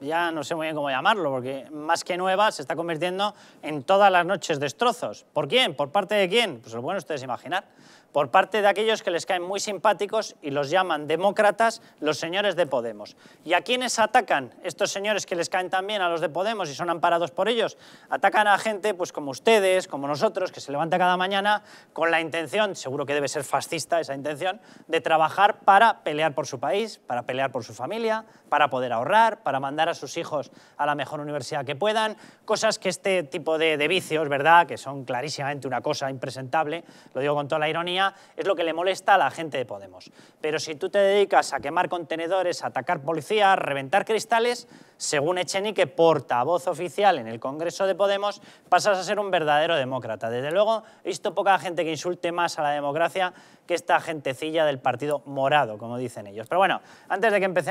ya no sé muy bien cómo llamarlo, porque más que nueva se está convirtiendo en todas las noches destrozos. ¿Por quién? ¿Por parte de quién? Pues lo bueno ustedes imaginar. Por parte de aquellos que les caen muy simpáticos y los llaman demócratas los señores de Podemos. ¿Y a quiénes atacan estos señores que les caen también a los de Podemos y son amparados por ellos? Atacan a gente pues como ustedes, como nosotros, que se levanta cada mañana con la intención, seguro que debe ser fascista esa intención, de trabajar para pelear por su país, para pelear por su familia, para poder ahorrar, para mantener mandar a sus hijos a la mejor universidad que puedan, cosas que este tipo de, vicios, ¿verdad?, que son clarísimamente una cosa impresentable, lo digo con toda la ironía, es lo que le molesta a la gente de Podemos. Pero si tú te dedicas a quemar contenedores, a atacar policías, a reventar cristales, según Echenique, portavoz oficial en el Congreso de Podemos, pasas a ser un verdadero demócrata. Desde luego, he visto poca gente que insulte más a la democracia que esta gentecilla del Partido Morado, como dicen ellos. Pero bueno, antes de que empecemos...